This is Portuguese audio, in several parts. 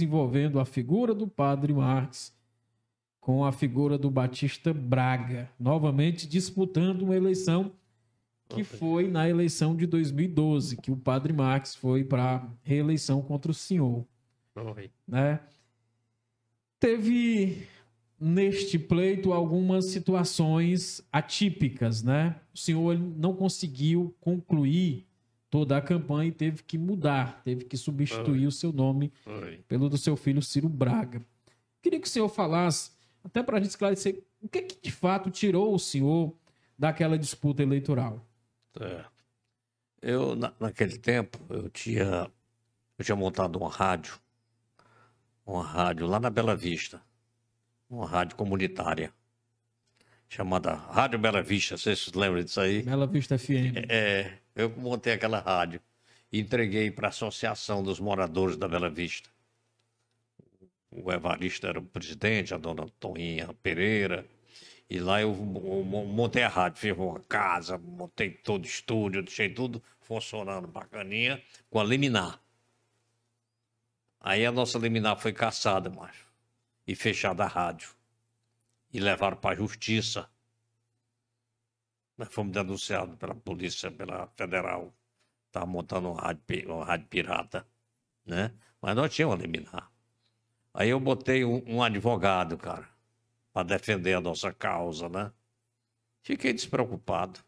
desenvolvendo a figura do Padre Marx com a figura do Batista Braga, novamente disputando uma eleição que foi na eleição de 2012, que o Padre Marx foi para reeleição contra o senhor. Né? Teve neste pleito algumas situações atípicas, né? O senhor não conseguiu concluir toda a campanha e teve que mudar, teve que substituir Oi. o seu nome Oi. pelo do seu filho Ciro Braga. Queria que o senhor falasse, até para a gente esclarecer, o que, é que de fato tirou o senhor daquela disputa eleitoral? É. Eu, na, naquele tempo, eu tinha, eu tinha montado uma rádio, uma rádio lá na Bela Vista, uma rádio comunitária, chamada Rádio Bela Vista, vocês se lembram disso aí? Bela Vista FM. É, eu montei aquela rádio e entreguei para a Associação dos Moradores da Bela Vista. O Evaristo era o presidente, a dona Toninha Pereira. E lá eu montei a rádio, fiz uma casa, montei todo o estúdio, deixei tudo funcionando bacaninha, com a liminar. Aí a nossa liminar foi caçada, macho, e fechada a rádio. E levaram para a justiça nós fomos denunciados pela Polícia pela Federal. Estava montando um rádio, um rádio pirata, né? Mas nós tínhamos a liminar. Aí eu botei um, um advogado, cara, para defender a nossa causa, né? Fiquei despreocupado.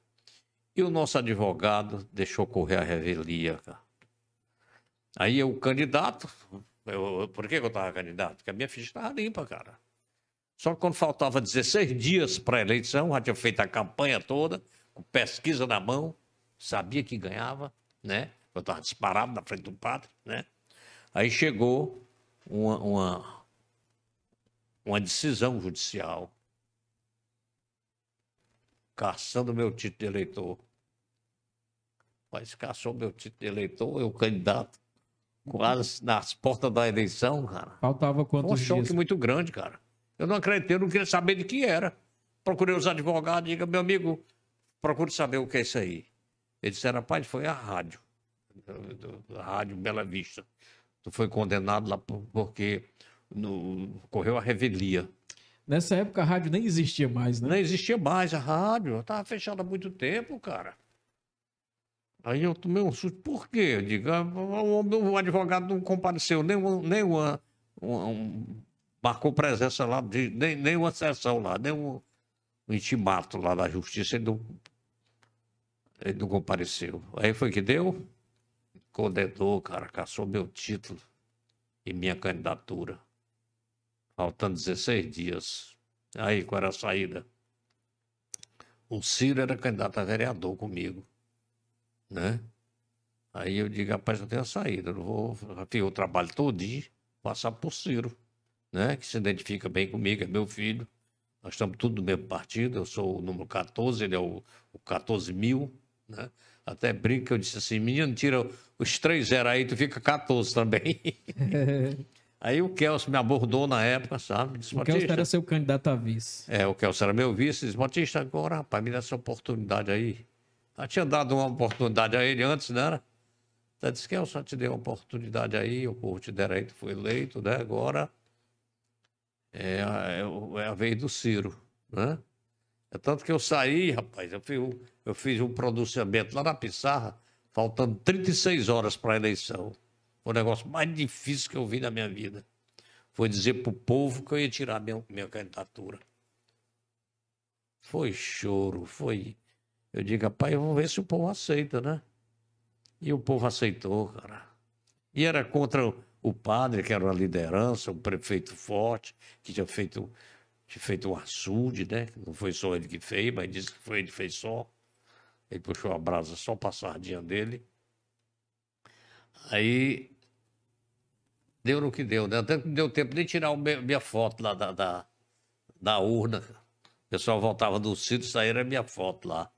E o nosso advogado deixou correr a revelia, cara. Aí o candidato, eu, por que, eu estava candidato? Porque a minha ficha estava limpa, cara. Só que quando faltava 16 dias para a eleição, já tinha feito a campanha toda, com pesquisa na mão, sabia que ganhava, né? Eu estava disparado na frente do padre, né? Aí chegou uma, uma, uma decisão judicial caçando meu título de eleitor. Mas caçou meu título de eleitor, eu candidato quase nas portas da eleição, cara. Faltava quantos dias? um choque dias? muito grande, cara. Eu não acreditei, eu não queria saber de que era. Procurei os advogados, diga, meu amigo, procure saber o que é isso aí. Ele disse, rapaz, foi a rádio, a rádio Bela Vista. Tu foi condenado lá porque no, correu a revelia. Nessa época a rádio nem existia mais, né? Não existia mais a rádio, estava fechada há muito tempo, cara. Aí eu tomei um susto. Por quê? Diga, ah, o, advogado não compareceu nem, nem uma, uma, um marcou presença lá, de, nem, nem uma sessão lá, nem um, um intimato lá da justiça, ele não, ele não compareceu. Aí foi que deu, condenou, cara, caçou meu título e minha candidatura. Faltando 16 dias. Aí, qual era a saída? O Ciro era candidato a vereador comigo, né? Aí eu digo, rapaz, não tenho a saída, eu não vou... Eu o trabalho todinho, passar por Ciro né, que se identifica bem comigo, é meu filho. Nós estamos tudo do mesmo partido, eu sou o número 14, ele é o, o 14 mil. Né? Até brinca, eu disse assim, menino, tira os três zero aí, tu fica 14 também. Aí o Kelso me abordou na época, sabe? Disse, o Kelso era seu candidato a vice. É, o Kelso era meu vice. Disse, Batista, agora, rapaz, me dá essa oportunidade aí. Eu tinha dado uma oportunidade a ele antes, né? Ela disse, Kelso, eu te dei uma oportunidade aí, o povo te dera aí, tu foi eleito, né? Agora, é, é, é a vez do Ciro, né? É tanto que eu saí, rapaz, eu fiz, eu fiz um pronunciamento lá na Pissarra, faltando 36 horas para a eleição. Foi o negócio mais difícil que eu vi na minha vida. Foi dizer para o povo que eu ia tirar minha, minha candidatura. Foi choro, foi. Eu digo, rapaz, eu vou ver se o povo aceita, né? E o povo aceitou, cara. E era contra o padre, que era uma liderança, um prefeito forte, que tinha feito, tinha feito um açude, né? Não foi só ele que fez, mas disse que foi ele que fez só. Ele puxou a brasa só para a sardinha dele. Aí deu no que deu, né? Até que não deu tempo de tirar minha foto lá da, da, da urna. O pessoal voltava do sítio, saíram a minha foto lá.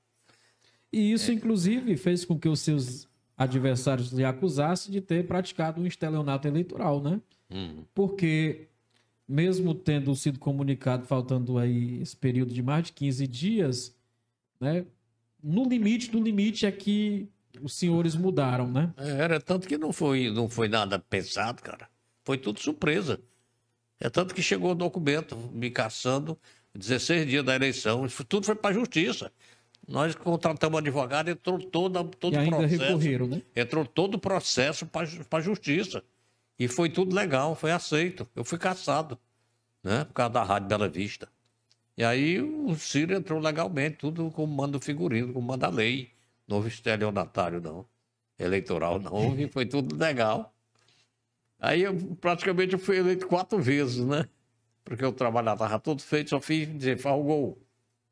E isso, é. inclusive, fez com que os seus adversários lhe acusassem de ter praticado um estelionato eleitoral, né? Hum. Porque, mesmo tendo sido comunicado, faltando aí esse período de mais de 15 dias, né? No limite do limite é que os senhores mudaram, né? É, era tanto que não foi, não foi nada pensado, cara. Foi tudo surpresa. É tanto que chegou o documento me caçando 16 dias da eleição. Tudo foi para a justiça. Nós contratamos advogado, entrou todo todo o processo. Né? Entrou todo o processo para a justiça. E foi tudo legal, foi aceito. Eu fui caçado, né? Por causa da Rádio Bela Vista. E aí o Ciro entrou legalmente, tudo como manda o figurino, como manda a lei. Não houve estelionatário, não. Eleitoral não houve, foi tudo legal. Aí eu praticamente eu fui eleito quatro vezes, né? Porque o trabalho estava todo feito, só fiz dizer, o gol.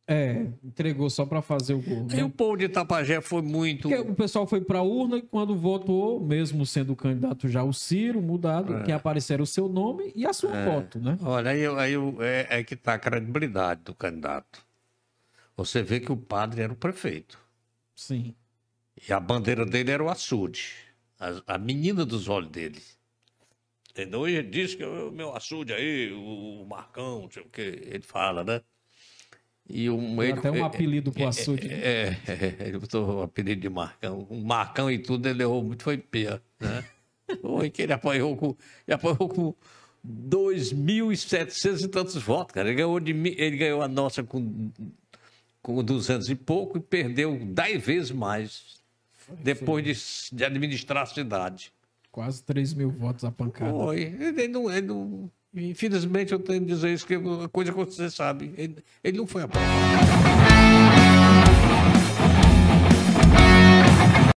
É, entregou só para fazer o gol. E né? o povo de Tapajé foi muito. Porque o pessoal foi para a urna e quando votou, mesmo sendo candidato já o Ciro mudado, é. que apareceram o seu nome e a sua é. foto, né? Olha, aí, aí é, é que está a credibilidade do candidato. Você vê que o padre era o prefeito. Sim. E a bandeira dele era o açude a, a menina dos olhos dele. Entendeu? ele diz que é o meu açude aí, o, o Marcão, não sei o que, ele fala, né? E o até um é, apelido pro é, açude. É, é, é, ele botou o apelido de Marcão. O Marcão e tudo, ele errou muito, foi pé, né? que ele apoiou com, ele apanhou com 2.700 e tantos votos, cara. Ele ganhou, de, ele ganhou a nossa com, com 200 e pouco e perdeu 10 vezes mais depois de, de administrar a cidade. Quase 3 mil votos a pancada. Foi. Ele, não, ele não, infelizmente, eu tenho que dizer isso, que é coisa que você sabe. Ele, ele não foi a pancada.